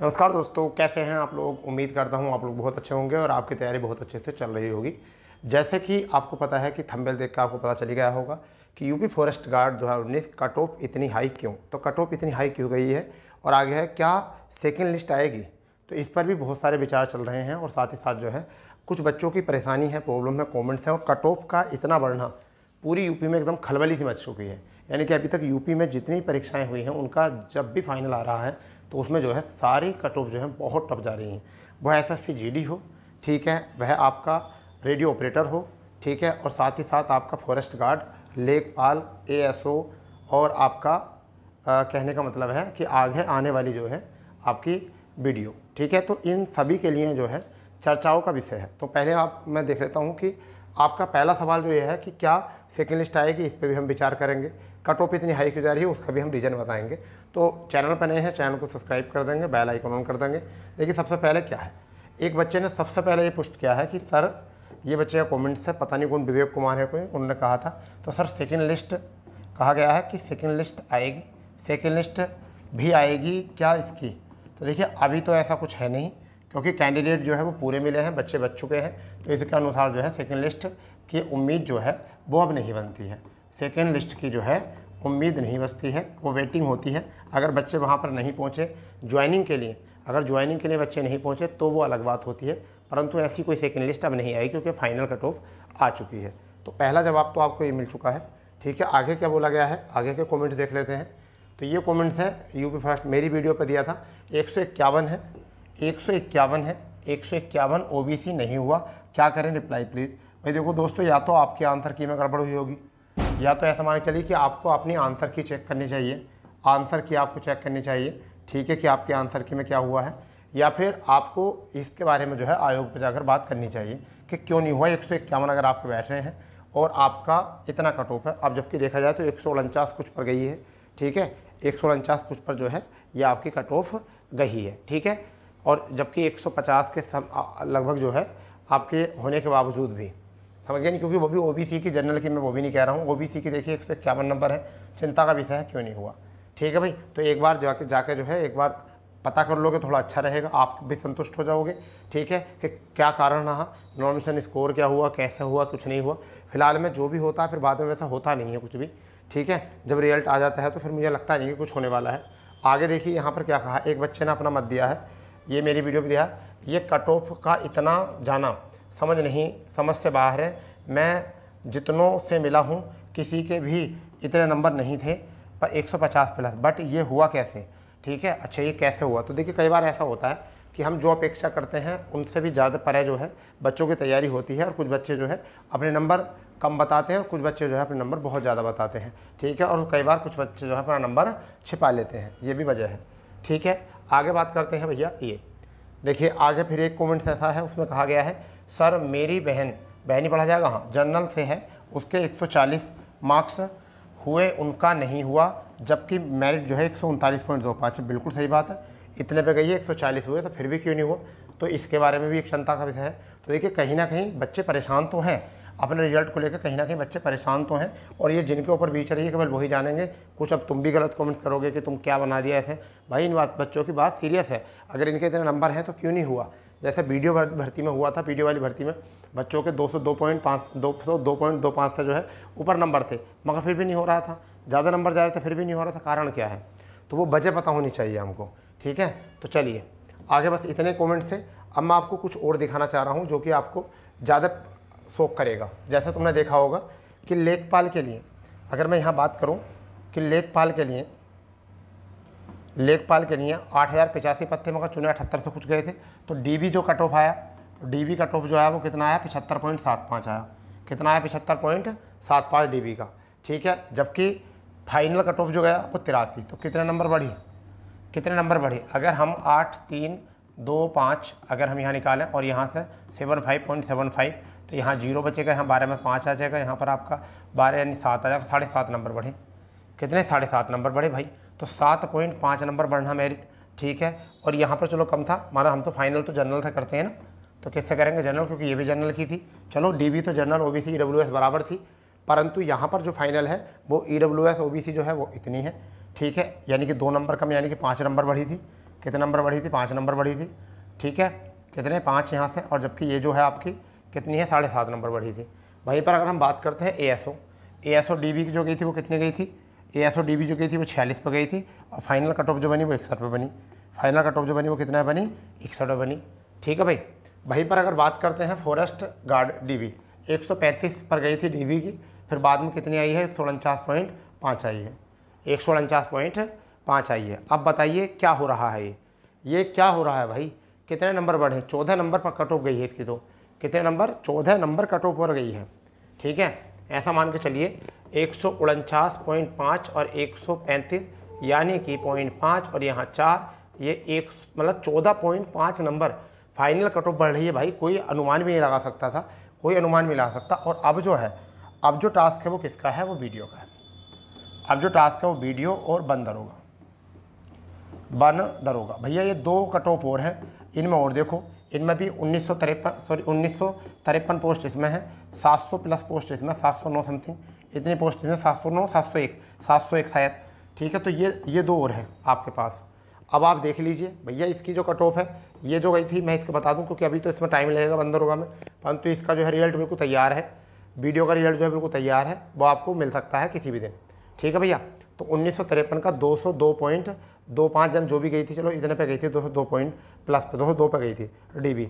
नमस्कार दोस्तों कैसे हैं आप लोग उम्मीद करता हूं आप लोग बहुत अच्छे होंगे और आपकी तैयारी बहुत अच्छे से चल रही होगी जैसे कि आपको पता है कि थंबेल देख कर आपको पता चली गया होगा कि यूपी फॉरेस्ट गार्ड दो हज़ार उन्नीस कट ऑफ इतनी हाई क्यों तो कट ऑफ इतनी हाई क्यों गई है और आगे है क्या सेकेंड लिस्ट आएगी तो इस पर भी बहुत सारे विचार चल रहे हैं और साथ ही साथ जो है कुछ बच्चों की परेशानी है प्रॉब्लम है कॉमेंट्स हैं और कट ऑफ का इतना बढ़ना पूरी यूपी में एकदम खलबली सी मच चुकी है यानी कि अभी तक यूपी में जितनी परीक्षाएं हुई हैं उनका जब भी फाइनल आ रहा है तो उसमें जो है सारी कट ऑफ जो है बहुत टप जा रही हैं वह एस एस सी हो ठीक है वह आपका रेडियो ऑपरेटर हो ठीक है और साथ ही साथ आपका फॉरेस्ट गार्ड लेखपाल ओ और आपका आ, कहने का मतलब है कि आगे आने वाली जो है आपकी वीडियो ठीक है तो इन सभी के लिए जो है चर्चाओं का विषय है तो पहले आप मैं देख लेता हूँ कि आपका पहला सवाल जो ये है कि क्या सेकेंड लिस्ट आएगी इस पर भी हम विचार करेंगे कट ऑफ इतनी हाई क्यों जा रही है उसका भी हम रीज़न बताएंगे तो चैनल पर नए हैं चैनल को सब्सक्राइब कर देंगे बेल आइकन ऑन कर देंगे देखिए सबसे पहले क्या है एक बच्चे ने सबसे पहले ये पुष्ट किया है कि सर ये बच्चे का कॉमेंट्स है पता नहीं कौन विवेक कुमार है कोई उन्होंने कहा था तो सर सेकेंड लिस्ट कहा गया है कि सेकेंड लिस्ट आएगी सेकेंड लिस्ट भी आएगी क्या इसकी तो देखिए अभी तो ऐसा कुछ है नहीं क्योंकि कैंडिडेट जो है वो पूरे मिले हैं बच्चे बच चुके हैं तो इसके अनुसार जो है सेकेंड लिस्ट की उम्मीद जो है वो अब नहीं बनती है सेकेंड लिस्ट की जो है उम्मीद नहीं बचती है वो वेटिंग होती है अगर बच्चे वहाँ पर नहीं पहुँचे ज्वाइनिंग के लिए अगर ज्वाइनिंग के लिए बच्चे नहीं पहुँचे तो वो अलग बात होती है परंतु ऐसी कोई सेकेंड लिस्ट अब नहीं आई क्योंकि फाइनल कट ऑफ आ चुकी है तो पहला जवाब तो आपको ये मिल चुका है ठीक है आगे क्या बोला गया है आगे के कमेंट्स देख लेते हैं तो ये कमेंट्स हैं यूपी फर्स्ट मेरी वीडियो पर दिया था एक सौ इक्यावन है एक सौ इक्यावन है एक सौ इक्यावन ओ नहीं हुआ क्या करें रिप्लाई प्लीज़ भाई देखो दोस्तों या तो आपके आंसर की में गड़बड़ हुई होगी या तो ऐसा मान चलिए कि आपको अपनी आंसर की चेक करनी चाहिए आंसर की आपको चेक करनी चाहिए ठीक है कि आपके आंसर की में क्या हुआ है या फिर आपको इसके बारे में जो है आयोग पर जाकर बात करनी चाहिए कि क्यों नहीं हुआ एक सौ इक्यावन अगर आपके बैठ रहे हैं और आपका इतना कट ऑफ है अब जबकि देखा जाए तो एक सौ उनचास कुछ पर गई है ठीक है एक सौ उनचास कुछ पर जो है ये आपकी कट ऑफ गई है ठीक है और जबकि 150 के लगभग जो है आपके होने के बावजूद भी समझ गया नहीं क्योंकि वो भी ओ की जनरल की मैं वो भी नहीं कह रहा हूँ ओबीसी की देखिए एक सौ इक्यावन नंबर है चिंता का विषय है क्यों नहीं हुआ ठीक है भाई तो एक बार जाके जाके जो है एक बार पता कर लोगे थोड़ा अच्छा रहेगा आप भी संतुष्ट हो जाओगे ठीक है कि क्या कारण रहा नॉमिनेशन स्कोर क्या हुआ कैसे हुआ कुछ नहीं हुआ फिलहाल में जो भी होता है फिर बाद में वैसा होता नहीं है कुछ भी ठीक है जब रिजल्ट आ जाता है तो फिर मुझे लगता नहीं कि कुछ होने वाला है आगे देखिए यहाँ पर क्या कहा एक बच्चे ने अपना मत दिया है ये मेरी वीडियो भी दिया है ये कट ऑफ का इतना जाना समझ नहीं समझ से बाहर है मैं जितनों से मिला हूँ किसी के भी इतने नंबर नहीं थे पर 150 प्लस बट ये हुआ कैसे ठीक है अच्छा ये कैसे हुआ तो देखिए कई बार ऐसा होता है कि हम जो अपेक्षा करते हैं उनसे भी ज़्यादा परे जो है बच्चों की तैयारी होती है और कुछ बच्चे जो है अपने नंबर कम बताते हैं और कुछ बच्चे जो है अपने नंबर बहुत ज़्यादा बताते हैं ठीक है और कई बार कुछ बच्चे जो है अपना नंबर छिपा लेते हैं ये भी वजह है ठीक है आगे बात करते हैं भैया ये देखिए आगे फिर एक कॉमेंट्स ऐसा है उसमें कहा गया है सर मेरी बहन बहनी पढ़ा जाएगा हाँ जर्नल से है उसके 140 मार्क्स हुए उनका नहीं हुआ जबकि मेरिट जो है एक बिल्कुल सही बात है इतने पे गई है एक हुए तो फिर भी क्यों नहीं हुआ तो इसके बारे में भी एक क्षमता का विषय है तो देखिए कहीं ना कहीं बच्चे परेशान तो हैं अपने रिजल्ट को लेकर कहीं ना कहीं बच्चे परेशान तो हैं और ये जिनके ऊपर बीच रही है केवल वही जानेंगे कुछ अब तुम भी गलत कमेंट्स करोगे कि तुम क्या बना दिया ऐसे भाई इन बात बच्चों की बात सीरियस है अगर इनके इतने नंबर हैं तो क्यों नहीं हुआ जैसे वीडियो भर्ती में हुआ था वीडियो वाली भर्ती में बच्चों के 202.5 दो से जो है ऊपर नंबर थे मगर फिर भी नहीं हो रहा था ज़्यादा नंबर जा रहे थे फिर भी नहीं हो रहा था कारण क्या है तो वो वजह पता होनी चाहिए हमको ठीक है तो चलिए आगे बस इतने कॉमेंट्स थे अब मैं आपको कुछ और दिखाना चाह रहा हूँ जो कि आपको ज़्यादा शौक करेगा जैसा तुमने देखा होगा कि लेखपाल के लिए अगर मैं यहाँ बात करूँ कि लेखपाल के लिए लेखपाल के लिए आठ हज़ार पचासी पत्ते मगर चुने अठहत्तर से कुछ गए थे तो बी जो कट ऑफ आया डी बी कट ऑफ जो आया वो कितना आया पिछहत्तर पॉइंट सात पाँच आया कितना आया पिछहत्तर पॉइंट सात पाँच डी बी का ठीक है जबकि फाइनल कट ऑफ जो गया वो तिरासी तो कितने नंबर बढ़ी कितने नंबर बढ़े अगर हम आठ तीन दो पाँच अगर हम यहाँ निकालें और यहाँ से seven five point seven five तो यहाँ जीरो बचेगा यहाँ बारह में पाँच आ जाएगा यहाँ पर आपका बारह यानी सात आ जाएगा साढ़े सात नंबर बढ़े कितने साढ़े सात नंबर बढ़े भाई तो सात पॉइंट पाँच नंबर बढ़ना मेरिट ठीक है और यहाँ पर चलो कम था हमारा हम तो फाइनल तो जनरल था करते हैं ना तो किससे करेंगे जनरल क्योंकि ये भी जनरल की थी चलो डी तो जनरल ओ बी सी बराबर थी परंतु यहाँ पर जो फाइनल है वो E W S O B C जो है वो इतनी है ठीक है यानी कि दो नंबर कम यानी कि पाँच नंबर बढ़ी थी कितने नंबर बढ़ी थी पाँच नंबर बढ़ी थी ठीक है कितने पाँच यहाँ से और जबकि ये जो है आपकी कितनी है साढ़े सात नंबर बढ़ी थी वहीं पर अगर हम बात करते हैं A S O S O D B की जो गई थी वो कितनी गई थी ए एस डी बी जो गई थी वो छियालीस पर गई थी और फाइनल कट ऑफ जो बनी वो इकसठ पर बनी फाइनल कट ऑफ जो बनी वो कितना बनी इकसठ पर बनी ठीक है भाई वहीं पर अगर बात करते हैं फॉरेस्ट गार्ड सौ पैंतीस पर गई थी बी की फिर बाद में कितनी आई है एक पॉइंट पाँच आई है एक पॉइंट पाँच आई है अब बताइए क्या हो रहा है ये ये क्या हो रहा है भाई कितने नंबर बढ़े चौदह नंबर पर कट ऑफ गई है इसकी तो कितने नंबर चौदह नंबर कट ऑफ पर गई है ठीक है ऐसा मान के चलिए एक और एक यानी कि पॉइंट पाँच और यहाँ चार ये एक मतलब चौदह पॉइंट पाँच नंबर फाइनल कट ऑफ बढ़ रही है भाई कोई अनुमान भी नहीं लगा सकता था कोई अनुमान भी लगा सकता और अब जो है अब जो टास्क है वो किसका है वो वीडियो का है अब जो टास्क है वो वीडियो और बन दरोगा बन दरोगा भैया ये दो कट ऑफ और हैं इनमें और देखो इनमें भी उन्नीस सौ सॉरी उन्नीस सौ पोस्ट इसमें है सात सौ प्लस पोस्ट इसमें सात सौ नौ समथिंग इतनी पोस्ट हैं सात सौ नौ सात सौ एक सात सौ एक शायद ठीक है तो ये ये दो और हैं आपके पास अब आप देख लीजिए भैया इसकी जो कट ऑफ है ये जो गई थी मैं इसको बता दूं क्योंकि अभी तो इसमें टाइम लगेगा बंदर होगा में परंतु इसका जो है रिजल्ट बिल्कुल तैयार है वीडियो का रिजल्ट जो है बिल्कुल तैयार है वो आपको मिल सकता है किसी भी दिन ठीक है भैया तो उन्नीस का दो सौ दो पॉइंट दो पाँच जन जो भी गई थी चलो इतने पे गई थी दो सौ दो पॉइंट प्लस पे दो सौ दो पर गई थी डी बी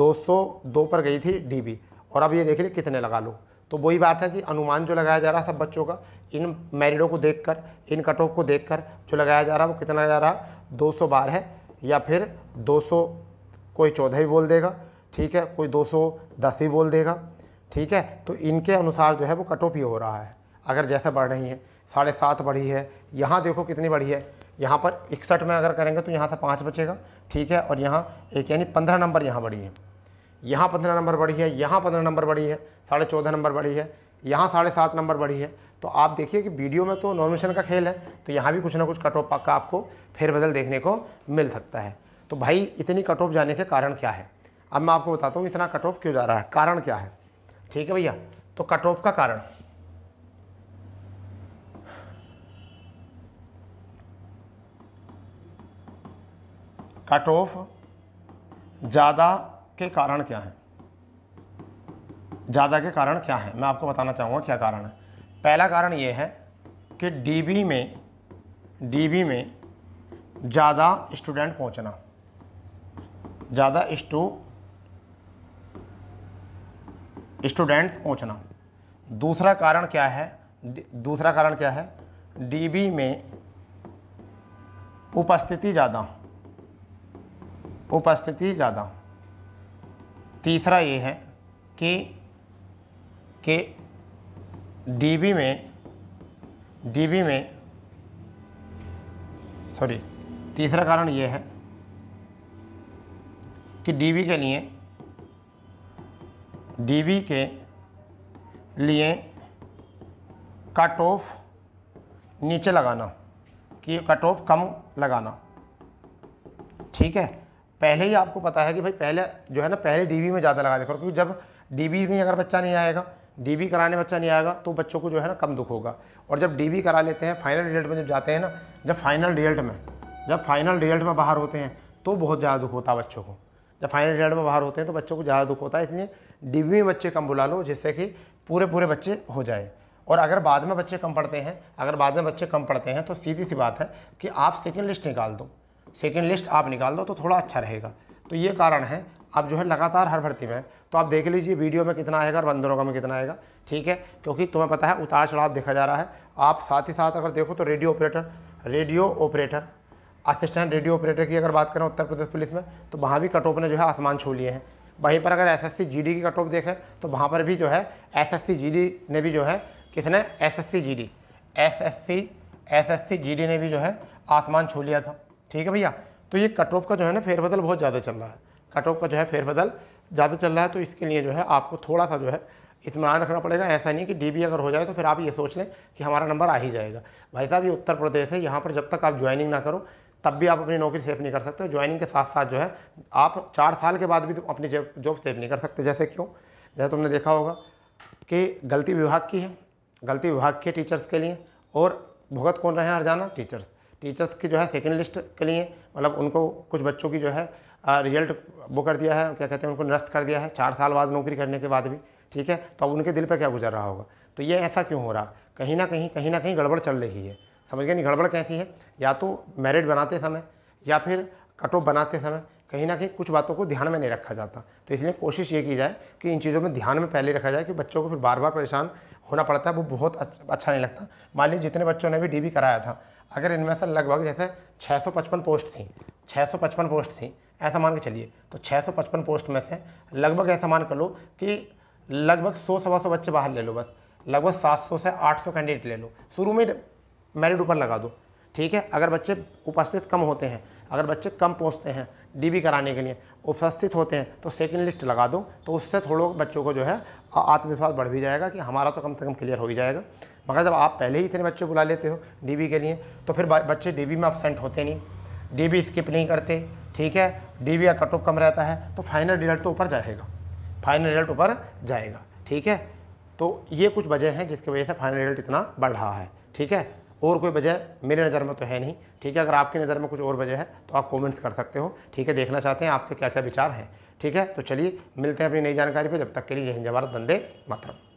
दो सौ दो पर गई थी डी बी और अब ये देख लीजिए कितने लगा लो तो वही बात है कि अनुमान जो लगाया जा रहा है सब बच्चों का इन मैरिडों को देखकर इन कट ऑफ को देखकर जो लगाया जा रहा है वो कितना जा रहा है दो सौ बारह या फिर दो सौ कोई चौदह ही बोल देगा ठीक है कोई दो सौ दस ही बोल देगा ठीक है तो इनके अनुसार जो है वो कट ऑफ ही हो रहा है अगर जैसे बढ़ रही है साढ़े सात बढ़ी है यहाँ देखो कितनी बढ़ी है यहाँ पर इकसठ में अगर करेंगे तो यहाँ से पाँच बचेगा ठीक है और यहाँ एक यानी पंद्रह नंबर यहाँ बढ़ी है यहाँ पंद्रह नंबर बढ़ी है यहाँ पंद्रह नंबर बढ़ी है साढ़े चौदह नंबर बढ़ी है यहाँ साढ़े सात नंबर बढ़ी है तो आप देखिए कि वीडियो में तो नॉमिनेशन का खेल है तो यहाँ भी कुछ ना कुछ कट ऑफ का आपको फेरबदल देखने को मिल सकता है तो भाई इतनी कट ऑफ जाने के कारण क्या है अब मैं आपको बताता हूँ इतना कट ऑफ क्यों जा रहा है कारण क्या है ठीक है भैया तो कट ऑफ का कारण कट ऑफ ज़्यादा के कारण क्या हैं ज़्यादा के कारण क्या हैं मैं आपको बताना चाहूँगा क्या कारण है पहला कारण ये है कि डीबी में डीबी में ज़्यादा स्टूडेंट पहुँचना ज़्यादा स्टू स्टूडेंट्स पहुँचना दूसरा कारण क्या है दूसरा कारण क्या है डीबी में उपस्थिति ज़्यादा उपस्थिति ज़्यादा तीसरा ये है कि डी डीबी में डीबी में सॉरी तीसरा कारण ये है कि डीबी के लिए डीबी के लिए कट ऑफ नीचे लगाना कि कट ऑफ कम लगाना ठीक है पहले ही आपको पता है कि भाई पहले जो है ना पहले डीबी में ज़्यादा लगा देखो क्योंकि जब डीबी में अगर बच्चा नहीं आएगा डीबी कराने बच्चा नहीं आएगा तो बच्चों को जो है ना कम दुख होगा और जब डीबी करा लेते हैं फाइनल रिजल्ट में जब जाते हैं ना जब फाइनल रिजल्ट में जब फाइनल रिजल्ट में बाहर होते हैं तो बहुत ज़्यादा दुख होता है बच्चों को जब फाइनल रिजल्ट में बाहर होते हैं तो बच्चों को ज़्यादा दुख होता है इसलिए डीबी में बच्चे कम बुला लो जिससे कि पूरे पूरे बच्चे हो जाए और अगर बाद में बच्चे कम पढ़ते हैं अगर बाद में बच्चे कम पढ़ते हैं तो सीधी सी बात है कि आप सेकेंड लिस्ट निकाल दो सेकेंड लिस्ट आप निकाल दो तो थोड़ा अच्छा रहेगा तो ये कारण है अब जो है लगातार हर भर्ती में तो आप देख लीजिए वीडियो में कितना आएगा और बंदरों का में कितना आएगा ठीक है क्योंकि तुम्हें पता है उतार चढ़ाव देखा जा रहा है आप साथ ही साथ अगर देखो तो radio operator radio operator assistant radio operator की अगर बात करें उत्तर प्रदेश पुलिस में तो वहाँ भी कटोप ने जो है आसमान छू लिए हैं वहीं पर अगर एसएससी जीडी की कटोप देखें तो वहाँ पर भी जो है एसएससी जीडी ने भी जो है किसने SSC GD SSC SSC GD ने भी जो है आसमान छू लिया था ठीक है भैया तो ये कट ऑफ का जो है ना फेरबदल बहुत ज़्यादा चल रहा है कट ऑफ का जो है फेरबदल ज़्यादा चल रहा है तो इसके लिए जो है आपको थोड़ा सा जो है इतमान रखना पड़ेगा ऐसा नहीं कि डीबी अगर हो जाए तो फिर आप ये सोच लें कि हमारा नंबर आ ही जाएगा भाई साहब ये उत्तर प्रदेश है यहाँ पर जब तक आप ज्वाइनिंग ना करो तब भी आप अपनी नौकरी सेफ नहीं कर सकते ज्वाइनिंग के साथ साथ जो है आप चार साल के बाद भी तो अपनी अपनी जॉब सेफ नहीं कर सकते जैसे क्यों जैसे तुमने देखा होगा कि गलती विभाग की है गलती विभाग के टीचर्स के लिए और भुगत कौन रहे हैं हर जाना टीचर्स टीचर्स की जो है सेकेंड लिस्ट के लिए मतलब उनको कुछ बच्चों की जो है रिजल्ट वो कर दिया है क्या कहते हैं उनको नष्ट कर दिया है चार साल बाद नौकरी करने के बाद भी ठीक है तो अब उनके दिल पर क्या गुजर रहा होगा तो ये ऐसा क्यों हो रहा कहीं ना कहीं कहीं ना कहीं गड़बड़ चल रही है समझ गए नहीं गड़बड़ कैसी है या तो मैरिट बनाते समय या फिर कट ऑफ बनाते समय कहीं ना कहीं कुछ बातों को ध्यान में नहीं रखा जाता तो इसलिए कोशिश ये की जाए कि इन चीज़ों में ध्यान में पहले रखा जाए कि बच्चों को फिर बार बार परेशान होना पड़ता है वो बहुत अच्छा नहीं लगता मान लीजिए जितने बच्चों ने भी डीबी कराया था अगर इनमें से लगभग जैसे 655 पोस्ट थी 655 पोस्ट थी ऐसा मान के चलिए तो 655 पोस्ट में से लगभग ऐसा मान कर लो कि लगभग सौ सवा सौ बच्चे बाहर ले लो बस लगभग 700 से 800 कैंडिडेट ले लो शुरू में मेरिट ऊपर लगा दो ठीक है अगर बच्चे उपस्थित कम होते हैं अगर बच्चे कम पहुँचते हैं डीबी कराने के लिए उपस्थित होते हैं तो सेकंड लिस्ट लगा दो तो उससे थोड़ों बच्चों को जो है आत्मविश्वास बढ़ भी जाएगा कि हमारा तो कम से कम क्लियर हो ही जाएगा मगर जब आप पहले ही इतने बच्चे बुला लेते हो डीबी के लिए तो फिर बच्चे डीबी में अपसेंट होते नहीं डीबी स्किप नहीं करते ठीक है डीबी या कट ऑफ कम रहता है तो फाइनल रिजल्ट तो ऊपर जाएगा फाइनल रिजल्ट ऊपर जाएगा ठीक है तो ये कुछ वजह हैं जिसकी वजह से फाइनल रिजल्ट इतना बढ़ रहा है ठीक है और कोई वजह मेरे नज़र में तो है नहीं ठीक है अगर आपकी नज़र में कुछ और वजह है तो आप कमेंट्स कर सकते हो ठीक है देखना चाहते हैं आपके क्या क्या विचार हैं ठीक है तो चलिए मिलते हैं अपनी नई जानकारी पर जब तक के लिए जय हिंद बंदे मातरम